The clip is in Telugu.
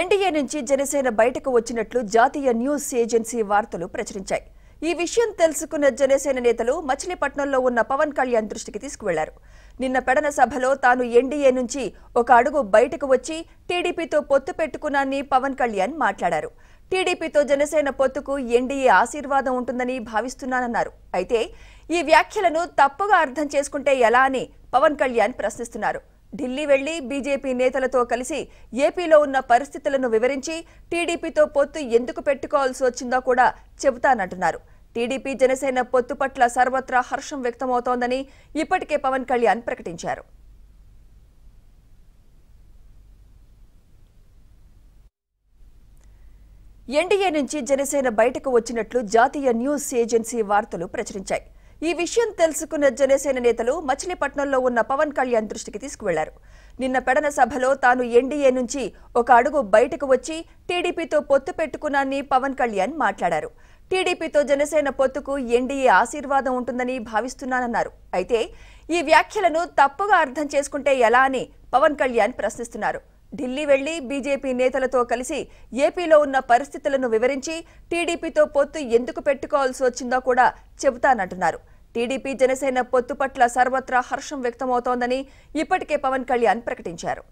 ఎన్డీఏ నుంచి జనసేన బయటకు వచ్చినట్లు జాతీయ న్యూస్ ఏజెన్సీ వార్తలు ప్రచురించాయి ఈ విషయం తెలుసుకున్న జనసేన నేతలు మచిలీపట్నంలో ఉన్న పవన్ కళ్యాణ్ దృష్టికి తీసుకువెళ్లారు నిన్న పెడన సభలో తాను ఎన్డీఏ నుంచి ఒక అడుగు బయటకు వచ్చి టీడీపీతో పొత్తు పెట్టుకున్నానని పవన్ కళ్యాణ్ మాట్లాడారు టీడీపీతో జనసేన పొత్తుకు ఎన్డీఏ ఆశీర్వాదం ఉంటుందని భావిస్తున్నానన్నారు అయితే ఈ వ్యాఖ్యలను తప్పుగా అర్థం చేసుకుంటే ఎలా అని పవన్ కళ్యాణ్ ప్రశ్నిస్తున్నారు ఢిల్లీ వెళ్లి బీజేపీ నేతలతో కలిసి ఏపీలో ఉన్న పరిస్థితులను వివరించి టీడీపీతో పొత్తు ఎందుకు పెట్టుకోవాల్సి వచ్చిందో కూడా చెబుతానంటున్నారు టీడీపీ జనసేన పొత్తు పట్ల సర్వత్రా హర్షం వ్యక్తమవుతోందని ఇప్పటికే పవన్ కళ్యాణ్ ప్రకటించారు ఎన్డీఏ నుంచి జనసేన బయటకు వచ్చినట్లు జాతీయ న్యూస్ ఏజెన్సీ వార్తలు ప్రచురించాయి ఈ విషయం తెలుసుకున్న జనసేన నేతలు మచిలీపట్నంలో ఉన్న పవన్ కళ్యాణ్ దృష్టికి తీసుకువెళ్లారు నిన్న పెడన సభలో తాను ఎన్డీఏ నుంచి ఒక అడుగు బయటకు వచ్చి టీడీపీతో పొత్తు పెట్టుకున్నాన్ని పవన్ కళ్యాణ్ మాట్లాడారు టీడీపీతో జనసేన పొత్తుకు ఎన్డీఏ ఆశీర్వాదం ఉంటుందని భావిస్తున్నానన్నారు అయితే ఈ వ్యాఖ్యలను తప్పుగా అర్థం చేసుకుంటే ఎలా అని పవన్ కళ్యాణ్ ప్రశ్నిస్తున్నారు ఢిల్లీ వెళ్లి బీజేపీ నేతలతో కలిసి ఏపీలో ఉన్న పరిస్థితులను వివరించి టీడీపీతో పొత్తు ఎందుకు పెట్టుకోవాల్సి వచ్చిందో కూడా చెబుతానంటున్నారు టీడీపీ జనసేన పొత్తు పట్ల సర్వత్రా హర్షం వ్యక్తమవుతోందని ఇప్పటికే పవన్ కళ్యాణ్ ప్రకటించారు